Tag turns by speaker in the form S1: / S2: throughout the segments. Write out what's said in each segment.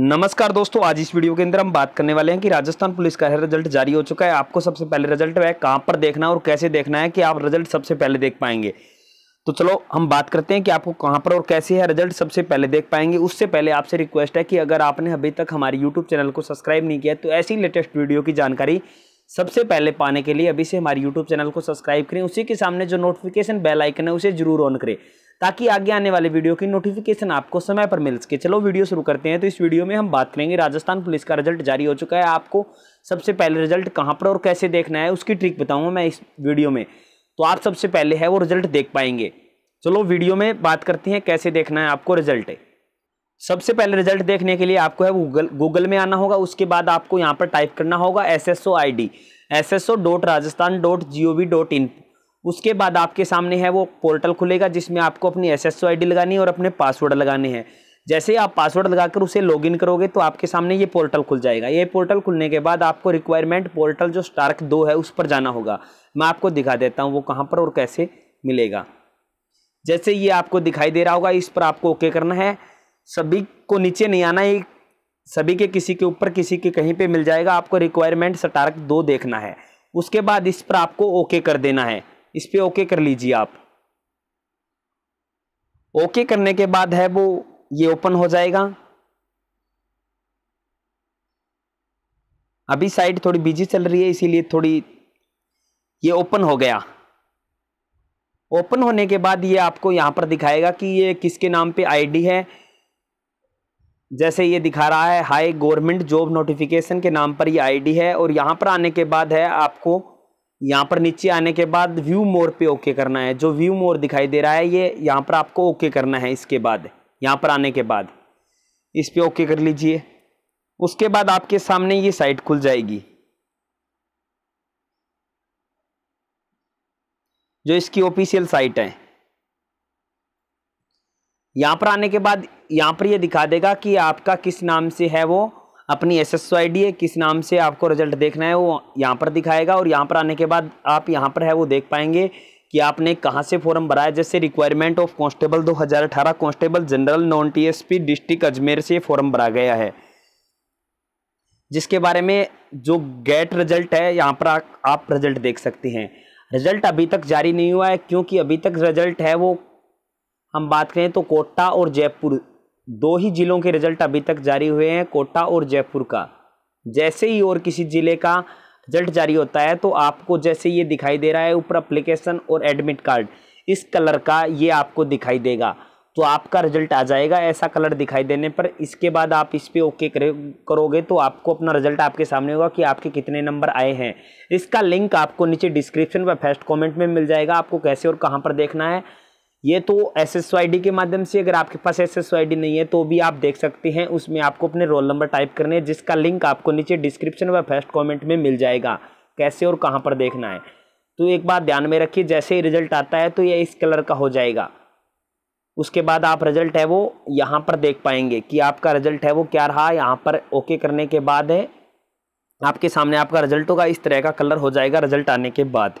S1: नमस्कार दोस्तों आज इस वीडियो के अंदर हम बात करने वाले हैं कि राजस्थान पुलिस का है रिजल्ट जारी हो चुका है आपको सबसे पहले रिजल्ट है कहां पर देखना है और कैसे देखना है कि आप रिजल्ट सबसे पहले देख पाएंगे तो चलो हम बात करते हैं कि आपको कहाँ पर और कैसे है रिजल्ट सबसे पहले देख पाएंगे उससे पहले आपसे रिक्वेस्ट है कि अगर आपने अभी तक हमारे यूट्यूब चैनल को सब्सक्राइब नहीं किया तो ऐसी लेटेस्ट वीडियो की जानकारी सबसे पहले पाने के लिए अभी से हमारे यूट्यूब चैनल को सब्सक्राइब करें उसी के सामने जो नोटिफिकेशन बेल आइकन है उसे जरूर ऑन करें ताकि आगे आने वाले वीडियो की नोटिफिकेशन आपको समय पर मिल सके चलो वीडियो शुरू करते हैं तो इस वीडियो में हम बात करेंगे राजस्थान पुलिस का रिजल्ट जारी हो चुका है आपको सबसे पहले रिजल्ट कहाँ पर और कैसे देखना है उसकी ट्रिक बताऊँगा मैं इस वीडियो में तो आप सबसे पहले है वो रिजल्ट देख पाएंगे चलो वीडियो में बात करते हैं कैसे देखना है आपको रिजल्ट सबसे पहले रिजल्ट देखने के लिए आपको है गूगल गूगल में आना होगा उसके बाद आपको यहाँ पर टाइप करना होगा S S O I D S S O dot Rajasthan dot G O V dot in उसके बाद आपके सामने है वो पोर्टल खुलेगा जिसमें आपको अपनी एस एस लगानी है और अपने पासवर्ड लगाने हैं जैसे आप पासवर्ड लगाकर उसे लॉगिन करोगे तो आपके सामने ये पोर्टल खुल जाएगा ये पोर्टल खुलने के बाद आपको रिक्वायरमेंट पोर्टल जो स्टार्क दो है उस पर जाना होगा मैं आपको दिखा देता हूँ वो कहाँ पर और कैसे मिलेगा जैसे ये आपको दिखाई दे रहा होगा इस पर आपको ओके करना है सभी को नीचे नहीं आना है सभी के किसी के ऊपर किसी के कहीं पर मिल जाएगा आपको रिक्वायरमेंट स्टार्क दो देखना है उसके बाद इस पर आपको ओके कर देना है इस पर ओके कर लीजिए आप ओके करने के बाद है वो ये ओपन हो जाएगा अभी साइट थोड़ी बिजी चल रही है इसीलिए थोड़ी ये ओपन हो गया ओपन होने के बाद ये आपको यहां पर दिखाएगा कि ये किसके नाम पे आईडी है जैसे ये दिखा रहा है हाई गवर्नमेंट जॉब नोटिफिकेशन के नाम पर ये आईडी है और यहां पर आने के बाद है आपको यहाँ पर नीचे आने के बाद व्यू मोर पे ओके करना है जो व्यू मोर दिखाई दे रहा है ये यहाँ पर आपको ओके करना है इसके बाद यहाँ पर आने के बाद इस पर ओके कर लीजिए उसके बाद आपके सामने ये साइट खुल जाएगी जो इसकी ऑफिशियल साइट है यहाँ पर आने के बाद यहाँ पर ये यह दिखा देगा कि आपका किस नाम से है वो अपनी एस एस है किस नाम से आपको रिजल्ट देखना है वो यहाँ पर दिखाएगा और यहाँ पर आने के बाद आप यहाँ पर है वो देख पाएंगे कि आपने कहाँ से फॉर्म भराया जैसे requirement of constable 2018 constable general non TSP district Ajmer से फॉर्म भरा गया है जिसके बारे में जो गेट रिजल्ट है यहाँ पर आ, आप रिजल्ट देख सकते हैं रिजल्ट अभी तक जारी नहीं हुआ है क्योंकि अभी तक रिजल्ट है वो हम बात करें तो कोटा और जयपुर दो ही ज़िलों के रिजल्ट अभी तक जारी हुए हैं कोटा और जयपुर का जैसे ही और किसी ज़िले का रिजल्ट जारी होता है तो आपको जैसे ये दिखाई दे रहा है ऊपर अप्लीकेशन और एडमिट कार्ड इस कलर का ये आपको दिखाई देगा तो आपका रिजल्ट आ जाएगा ऐसा कलर दिखाई देने पर इसके बाद आप इस पर ओके करोगे तो आपको अपना रिजल्ट आपके सामने होगा कि आपके कितने नंबर आए हैं इसका लिंक आपको नीचे डिस्क्रिप्शन व फर्स्ट कमेंट में मिल जाएगा आपको कैसे और कहाँ पर देखना है ये तो एस एस के माध्यम से अगर आपके पास एस एस नहीं है तो भी आप देख सकते हैं उसमें आपको अपने रोल नंबर टाइप करने हैं जिसका लिंक आपको नीचे डिस्क्रिप्शन व फर्स्ट कमेंट में मिल जाएगा कैसे और कहाँ पर देखना है तो एक बात ध्यान में रखिए जैसे ही रिजल्ट आता है तो ये इस कलर का हो जाएगा उसके बाद आप रिजल्ट है वो यहाँ पर देख पाएंगे कि आपका रिजल्ट है वो क्या रहा यहाँ पर ओके करने के बाद है आपके सामने आपका रिजल्ट होगा इस तरह का कलर हो जाएगा रिजल्ट आने के बाद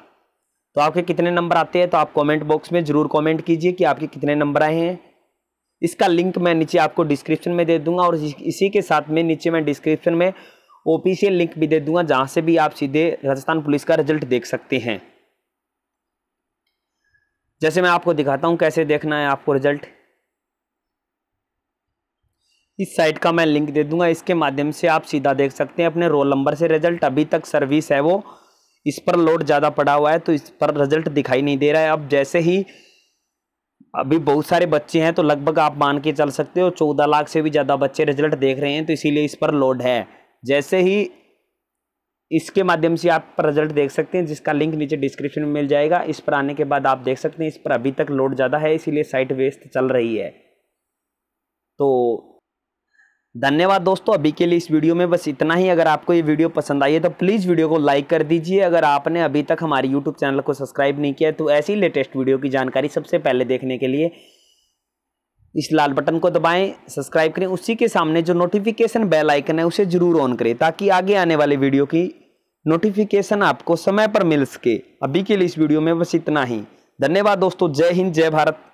S1: तो आपके कितने नंबर आते हैं तो आप कमेंट बॉक्स में ज़रूर कमेंट कीजिए कि आपके कितने नंबर आए हैं इसका लिंक मैं नीचे आपको डिस्क्रिप्शन में दे दूंगा और इसी के साथ में नीचे मैं डिस्क्रिप्शन में ऑफिशियल लिंक भी दे दूंगा जहाँ से भी आप सीधे राजस्थान पुलिस का रिजल्ट देख सकते हैं जैसे मैं आपको दिखाता हूँ कैसे देखना है आपको रिजल्ट इस साइट का मैं लिंक दे दूंगा इसके माध्यम से आप सीधा देख सकते हैं अपने रोल नंबर से रिजल्ट अभी तक सर्विस है वो इस पर लोड ज़्यादा पड़ा हुआ है तो इस पर रिजल्ट दिखाई नहीं दे रहा है अब जैसे ही अभी बहुत सारे बच्चे हैं तो लगभग आप मान के चल सकते हो चौदह लाख से भी ज़्यादा बच्चे रिजल्ट देख रहे हैं तो इसीलिए इस पर लोड है जैसे ही इसके माध्यम से आप रिजल्ट देख सकते हैं जिसका लिंक नीचे डिस्क्रिप्शन में मिल जाएगा इस पर आने के बाद आप देख सकते हैं इस पर अभी तक लोड ज़्यादा है इसीलिए साइट वेस्ट चल रही है तो धन्यवाद दोस्तों अभी के लिए इस वीडियो में बस इतना ही अगर आपको ये वीडियो पसंद आई है तो प्लीज़ वीडियो को लाइक कर दीजिए अगर आपने अभी तक हमारे यूट्यूब चैनल को सब्सक्राइब नहीं किया तो ऐसी लेटेस्ट वीडियो की जानकारी सबसे पहले देखने के लिए इस लाल बटन को दबाएं सब्सक्राइब करें उसी के सामने जो नोटिफिकेशन बेल आइकन है उसे ज़रूर ऑन करें ताकि आगे आने वाले वीडियो की नोटिफिकेशन आपको समय पर मिल सके अभी के लिए इस वीडियो में बस इतना ही धन्यवाद दोस्तों जय हिंद जय भारत